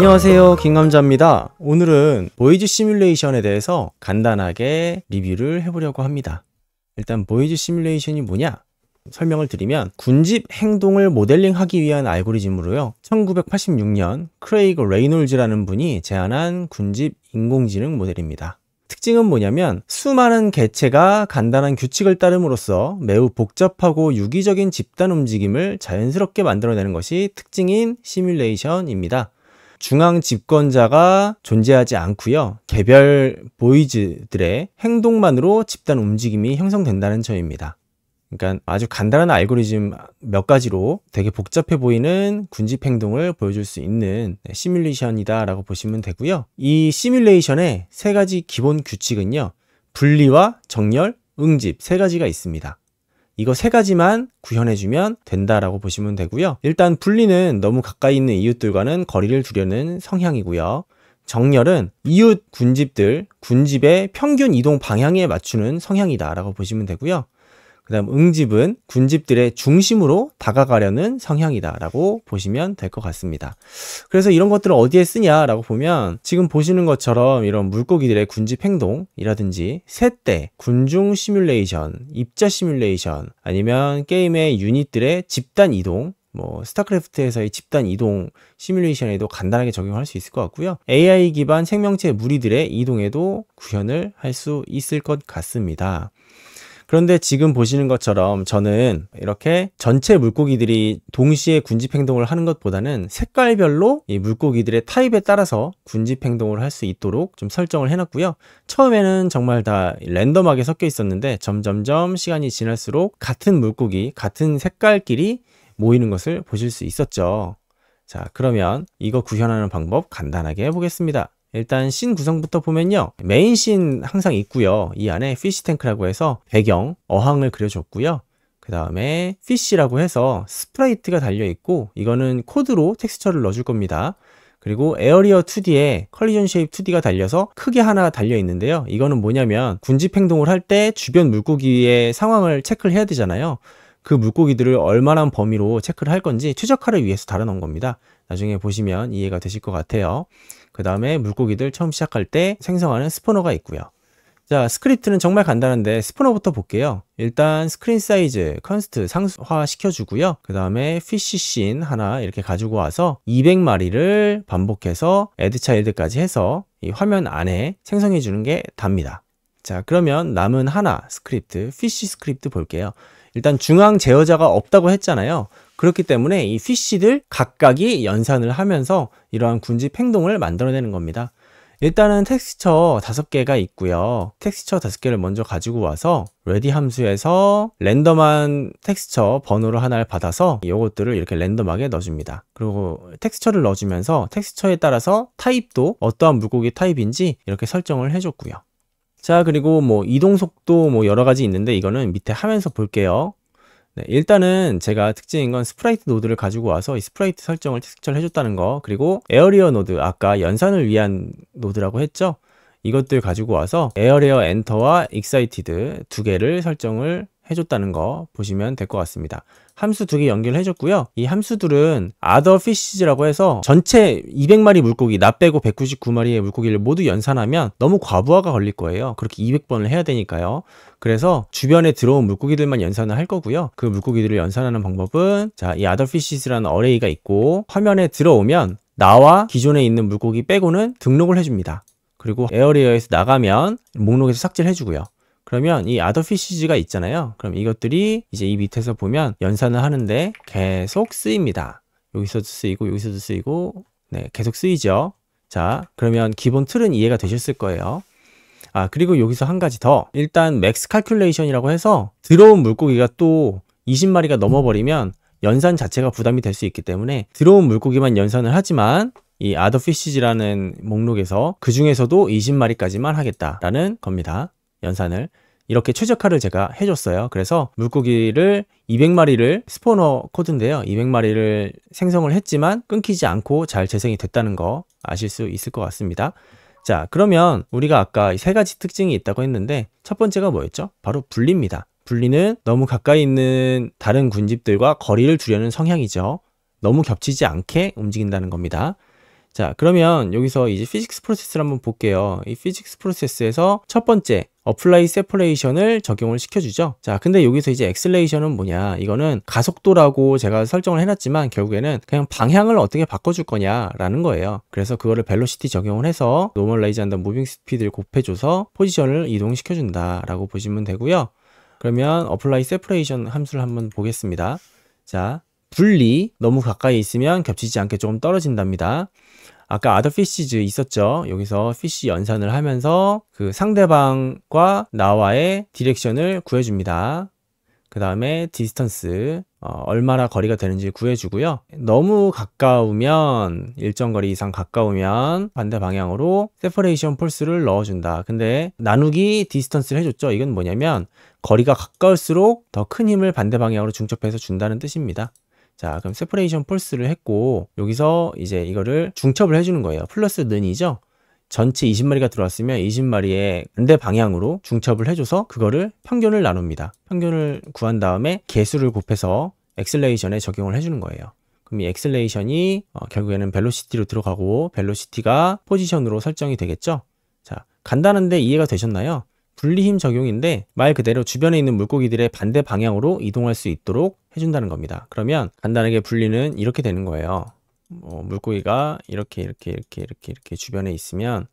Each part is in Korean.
안녕하세요 김감자입니다 오늘은 보이즈 시뮬레이션에 대해서 간단하게 리뷰를 해보려고 합니다 일단 보이즈 시뮬레이션이 뭐냐 설명을 드리면 군집 행동을 모델링하기 위한 알고리즘으로요 1986년 크레이그 레이놀즈라는 분이 제안한 군집 인공지능 모델입니다 특징은 뭐냐면 수많은 개체가 간단한 규칙을 따름으로써 매우 복잡하고 유기적인 집단 움직임을 자연스럽게 만들어내는 것이 특징인 시뮬레이션입니다. 중앙 집권자가 존재하지 않고요. 개별 보이즈들의 행동만으로 집단 움직임이 형성된다는 점입니다. 그러니까 아주 간단한 알고리즘 몇 가지로 되게 복잡해 보이는 군집 행동을 보여줄 수 있는 시뮬레이션이다라고 보시면 되고요. 이 시뮬레이션의 세 가지 기본 규칙은요. 분리와 정렬, 응집 세 가지가 있습니다. 이거 세 가지만 구현해주면 된다라고 보시면 되고요. 일단 분리는 너무 가까이 있는 이웃들과는 거리를 두려는 성향이고요. 정렬은 이웃 군집들, 군집의 평균 이동 방향에 맞추는 성향이다라고 보시면 되고요. 그다음 응집은 군집들의 중심으로 다가가려는 성향이다라고 보시면 될 것 같습니다. 그래서 이런 것들을 어디에 쓰냐라고 보면 지금 보시는 것처럼 이런 물고기들의 군집 행동이라든지 새때 군중 시뮬레이션, 입자 시뮬레이션 아니면 게임의 유닛들의 집단 이동 뭐 스타크래프트에서의 집단 이동 시뮬레이션에도 간단하게 적용할 수 있을 것 같고요. AI 기반 생명체 무리들의 이동에도 구현을 할 수 있을 것 같습니다. 그런데 지금 보시는 것처럼 저는 이렇게 전체 물고기들이 동시에 군집 행동을 하는 것보다는 색깔별로 이 물고기들의 타입에 따라서 군집 행동을 할 수 있도록 좀 설정을 해놨고요. 처음에는 정말 다 랜덤하게 섞여 있었는데 점점점 시간이 지날수록 같은 물고기, 같은 색깔끼리 모이는 것을 보실 수 있었죠. 자, 그러면 이거 구현하는 방법 간단하게 해보겠습니다. 일단 씬 구성부터 보면요. 메인 씬 항상 있고요. 이 안에 피쉬 탱크라고 해서 배경, 어항을 그려줬고요. 그 다음에 피쉬라고 해서 스프라이트가 달려있고 이거는 코드로 텍스처를 넣어줄 겁니다. 그리고 에어리어 2D에 컬리전 쉐입 2D가 달려서 크게 하나 달려 있는데요. 이거는 뭐냐면 군집 행동을 할 때 주변 물고기의 상황을 체크를 해야 되잖아요. 그 물고기들을 얼마나 범위로 체크를 할 건지 최적화를 위해서 달아놓은 겁니다. 나중에 보시면 이해가 되실 것 같아요. 그 다음에 물고기들 처음 시작할 때 생성하는 스포너가 있고요. 자 스크립트는 정말 간단한데 스포너부터 볼게요. 일단 스크린 사이즈 컨스트 상수화 시켜주고요. 그 다음에 피쉬씬 하나 이렇게 가지고 와서 200마리를 반복해서 에드 차일드까지 해서 이 화면 안에 생성해 주는 게 답니다. 자 그러면 남은 하나 스크립트 피쉬 스크립트 볼게요. 일단 중앙 제어자가 없다고 했잖아요. 그렇기 때문에 이 휘씨들 각각이 연산을 하면서 이러한 군집 행동을 만들어내는 겁니다. 일단은 텍스처 다섯 개가 있고요. 텍스처 다섯 개를 먼저 가지고 와서 레디 함수에서 랜덤한 텍스처 번호를 하나를 받아서 이것들을 이렇게 랜덤하게 넣어줍니다. 그리고 텍스처를 넣어주면서 텍스처에 따라서 타입도 어떠한 물고기 타입인지 이렇게 설정을 해줬고요. 자 그리고 뭐 이동속도 뭐 여러가지 있는데 이거는 밑에 하면서 볼게요 네, 일단은 제가 특징인 건 스프라이트 노드를 가지고 와서 이 스프라이트 설정을 특철해줬다는 거 그리고 에어리어 노드 아까 연산을 위한 노드라고 했죠 이것들 가지고 와서 에어리어 엔터와 익사이티드 두 개를 설정을 해줬다는 거 보시면 될 것 같습니다. 함수 두 개 연결해줬고요. 이 함수들은 other fishes라고 해서 전체 200마리 물고기, 나 빼고 199마리의 물고기를 모두 연산하면 너무 과부하가 걸릴 거예요. 그렇게 200번을 해야 되니까요. 그래서 주변에 들어온 물고기들만 연산을 할 거고요. 그 물고기들을 연산하는 방법은 자, 이 other fishes라는 어레이가 있고 화면에 들어오면 나와 기존에 있는 물고기 빼고는 등록을 해줍니다. 그리고 에어리어에서 나가면 목록에서 삭제를 해주고요. 그러면 이 아더피시즈가 있잖아요. 그럼 이것들이 이제 이 밑에서 보면 연산을 하는데 계속 쓰입니다. 여기서도 쓰이고 여기서도 쓰이고 네 계속 쓰이죠. 자 그러면 기본 틀은 이해가 되셨을 거예요. 아 그리고 여기서 한 가지 더 일단 맥스 칼큘레이션이라고 해서 들어온 물고기가 또 20마리가 넘어버리면 연산 자체가 부담이 될 수 있기 때문에 들어온 물고기만 연산을 하지만 이 아더피시즈라는 목록에서 그 중에서도 20마리까지만 하겠다라는 겁니다. 연산을 이렇게 최적화를 제가 해줬어요. 그래서 물고기를 200마리를 스포너 코드인데요. 200마리를 생성을 했지만 끊기지 않고 잘 재생이 됐다는 거 아실 수 있을 것 같습니다. 자 그러면 우리가 아까 세 가지 특징이 있다고 했는데 첫 번째가 뭐였죠? 바로 분리입니다. 분리는 너무 가까이 있는 다른 군집들과 거리를 두려는 성향이죠. 너무 겹치지 않게 움직인다는 겁니다. 자 그러면 여기서 이제 피직스 프로세스를 한번 볼게요. 이 피직스 프로세스에서 첫 번째 어플라이 세퍼레이션을 적용을 시켜주죠. 자, 근데 여기서 이제 엑셀레이션은 뭐냐? 이거는 가속도라고 제가 설정을 해놨지만 결국에는 그냥 방향을 어떻게 바꿔줄 거냐라는 거예요. 그래서 그거를 벨로시티 적용을 해서 노멀라이즈한다 무빙 스피드를 곱해줘서 포지션을 이동시켜준다라고 보시면 되고요. 그러면 어플라이 세퍼레이션 함수를 한번 보겠습니다. 자, 분리 너무 가까이 있으면 겹치지 않게 조금 떨어진답니다. 아까 other fishes 있었죠. 여기서 fish 연산을 하면서 그 상대방과 나와의 디렉션을 구해줍니다. 그 다음에 디스턴스 어, 얼마나 거리가 되는지 구해주고요. 너무 가까우면 일정 거리 이상 가까우면 반대 방향으로 세퍼레이션 폴스를 넣어준다. 근데 나누기 디스턴스를 해줬죠. 이건 뭐냐면 거리가 가까울수록 더 큰 힘을 반대 방향으로 중첩해서 준다는 뜻입니다. 자 그럼 세퍼레이션 폴스를 했고 여기서 이제 이거를 중첩을 해주는 거예요 플러스 는이죠 전체 20마리가 들어왔으면 20마리의 근대 방향으로 중첩을 해줘서 그거를 평균을 나눕니다 평균을 구한 다음에 개수를 곱해서 엑셀레이션에 적용을 해주는 거예요 그럼 이 엑셀레이션이 어, 결국에는 벨로시티로 들어가고 벨로시티가 포지션으로 설정이 되겠죠 자 간단한데 이해가 되셨나요? 분리힘 적용인데 말 그대로 주변에 있는 물고기들의 반대 방향으로 이동할 수 있도록 해준다는 겁니다. 그러면 간단하게 분리는 이렇게 되는 거예요. 뭐 물고기가 이렇게 이렇게 이렇게 이렇게 이렇게 주변에 있으면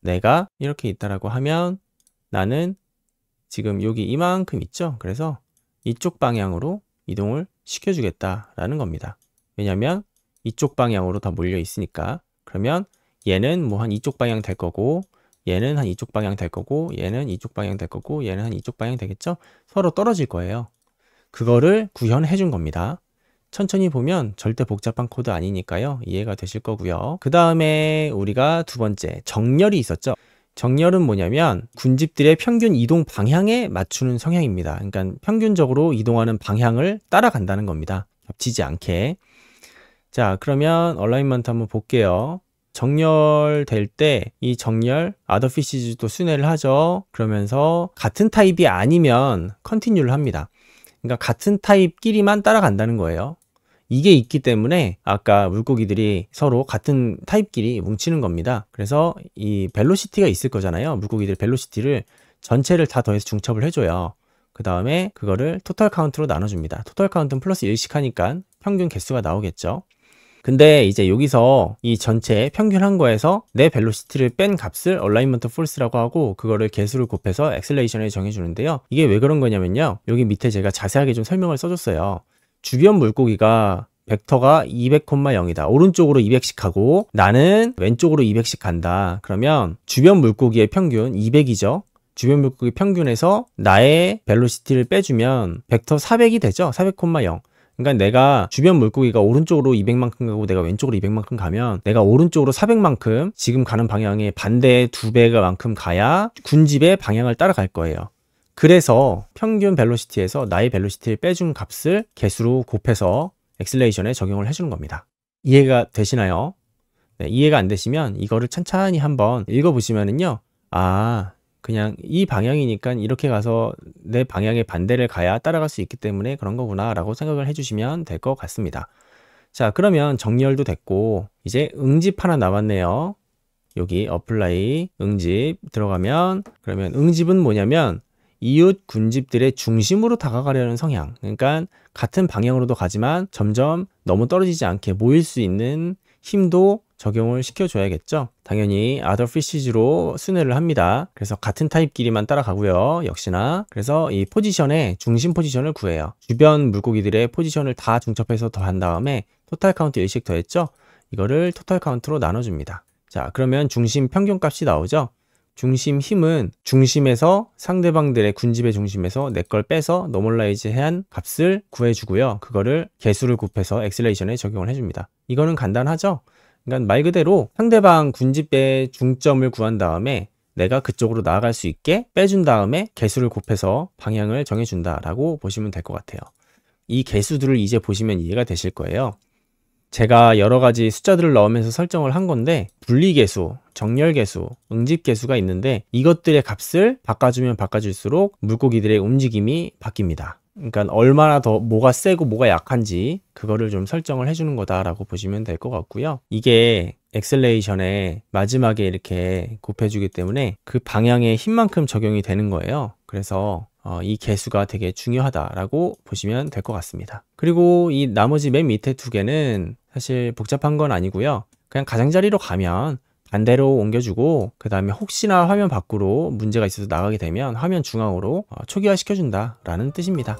내가 이렇게 있다라고 하면 나는 지금 여기 이만큼 있죠. 그래서 이쪽 방향으로 이동을 시켜주겠다라는 겁니다. 왜냐하면 이쪽 방향으로 다 몰려 있으니까 그러면 얘는 뭐 한 이쪽 방향 될 거고 얘는 한 이쪽 방향 될 거고 얘는 이쪽 방향 될 거고 얘는 한 이쪽 방향 되겠죠? 서로 떨어질 거예요. 그거를 구현해 준 겁니다. 천천히 보면 절대 복잡한 코드 아니니까요. 이해가 되실 거고요. 그 다음에 우리가 두 번째 정렬이 있었죠. 정렬은 뭐냐면 군집들의 평균 이동 방향에 맞추는 성향입니다. 그러니까 평균적으로 이동하는 방향을 따라간다는 겁니다. 겹치지 않게. 자 그러면 얼라인먼트 한번 볼게요. 정렬될 때 이 정렬 아더피시즈도 순회를 하죠. 그러면서 같은 타입이 아니면 컨티뉴를 합니다. 그러니까 같은 타입끼리만 따라간다는 거예요. 이게 있기 때문에 아까 물고기들이 서로 같은 타입끼리 뭉치는 겁니다. 그래서 이 벨로시티가 있을 거잖아요. 물고기들 벨로시티를 전체를 다 더해서 중첩을 해줘요. 그 다음에 그거를 토탈 카운트로 나눠줍니다. 토탈 카운트는 플러스 1씩 하니까 평균 개수가 나오겠죠. 근데 이제 여기서 이 전체 평균한 거에서 내 벨로시티를 뺀 값을 얼라인먼트 폴스라고 하고 그거를 개수를 곱해서 엑셀레이션을 정해주는데요. 이게 왜 그런 거냐면요. 여기 밑에 제가 자세하게 좀 설명을 써줬어요. 주변 물고기가 벡터가 200,0이다. 오른쪽으로 200씩 하고 나는 왼쪽으로 200씩 간다. 그러면 주변 물고기의 평균 200이죠. 주변 물고기 평균에서 나의 벨로시티를 빼주면 벡터 400이 되죠. 400,0. 그러니까 내가 주변 물고기가 오른쪽으로 200만큼 가고 내가 왼쪽으로 200만큼 가면 내가 오른쪽으로 400만큼 지금 가는 방향의 반대 2 배가만큼 가야 군집의 방향을 따라갈 거예요. 그래서 평균 벨로시티에서 나의 벨로시티를 빼준 값을 개수로 곱해서 엑셀레이션에 적용을 해주는 겁니다. 이해가 되시나요? 네, 이해가 안 되시면 이거를 천천히 한번 읽어보시면은요. 아, 그냥 이 방향이니까 이렇게 가서 내 방향의 반대를 가야 따라갈 수 있기 때문에 그런 거구나 라고 생각을 해주시면 될 것 같습니다. 자 그러면 정렬도 됐고 이제 응집 하나 남았네요. 여기 어플라이 응집 들어가면 그러면 응집은 뭐냐면 이웃 군집들의 중심으로 다가가려는 성향 그러니까 같은 방향으로도 가지만 점점 너무 떨어지지 않게 모일 수 있는 힘도 적용을 시켜줘야겠죠. 당연히 other fishes로 순회를 합니다. 그래서 같은 타입끼리만 따라가고요. 역시나 그래서 이 포지션의 중심 포지션을 구해요. 주변 물고기들의 포지션을 다 중첩해서 더한 다음에 토탈 카운트 1씩 더했죠. 이거를 토탈 카운트로 나눠줍니다. 자 그러면 중심 평균값이 나오죠. 중심 힘은 중심에서 상대방들의 군집의 중심에서 내 걸 빼서 노멀라이즈한 값을 구해주고요. 그거를 개수를 곱해서 엑셀레이션에 적용을 해줍니다. 이거는 간단하죠? 그러니까 말 그대로 상대방 군집배의 중점을 구한 다음에 내가 그쪽으로 나아갈 수 있게 빼준 다음에 개수를 곱해서 방향을 정해준다라고 보시면 될 것 같아요. 이 개수들을 이제 보시면 이해가 되실 거예요. 제가 여러 가지 숫자들을 넣으면서 설정을 한 건데 분리계수, 정렬계수, 응집계수가 있는데 이것들의 값을 바꿔주면 바꿔줄수록 물고기들의 움직임이 바뀝니다. 그러니까 얼마나 더 뭐가 세고 뭐가 약한지 그거를 좀 설정을 해주는 거다라고 보시면 될 것 같고요. 이게 엑셀레이션에 마지막에 이렇게 곱해주기 때문에 그 방향의 힘만큼 적용이 되는 거예요. 그래서 어, 이 개수가 되게 중요하다라고 보시면 될 것 같습니다. 그리고 이 나머지 맨 밑에 두 개는 사실 복잡한 건 아니고요. 그냥 가장자리로 가면 반대로 옮겨주고 그 다음에 혹시나 화면 밖으로 문제가 있어서 나가게 되면 화면 중앙으로 어, 초기화 시켜준다 라는 뜻입니다.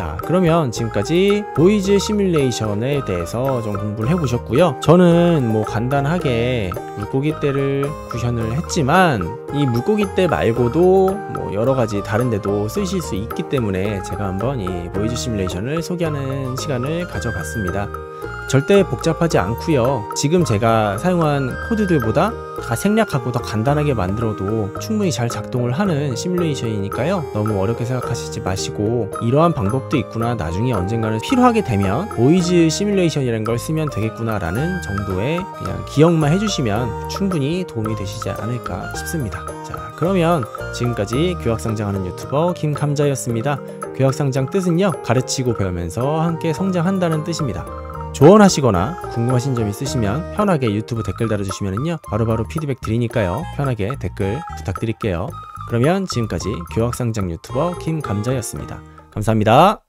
자 그러면 지금까지 보이즈 시뮬레이션에 대해서 좀 공부를 해보셨고요 저는 뭐 간단하게 물고기떼를 구현을 했지만 이 물고기떼 말고도 뭐 여러가지 다른데도 쓰실 수 있기 때문에 제가 한번 이 보이즈 시뮬레이션을 소개하는 시간을 가져봤습니다 절대 복잡하지 않고요 지금 제가 사용한 코드들보다 다 생략하고 더 간단하게 만들어도 충분히 잘 작동을 하는 시뮬레이션이니까요 너무 어렵게 생각하시지 마시고 이러한 방법 것도 있구나 나중에 언젠가는 필요하게 되면 보이즈 시뮬레이션이라는 걸 쓰면 되겠구나 라는 정도의 그냥 기억만 해주시면 충분히 도움이 되시지 않을까 싶습니다 자 그러면 지금까지 교학상장하는 유튜버 김감자였습니다 교학상장 뜻은요 가르치고 배우면서 함께 성장한다는 뜻입니다 조언하시거나 궁금하신 점 있으시면 편하게 유튜브 댓글 달아주시면요 바로바로 피드백 드리니까요 편하게 댓글 부탁드릴게요 그러면 지금까지 교학상장 유튜버 김감자였습니다. 감사합니다.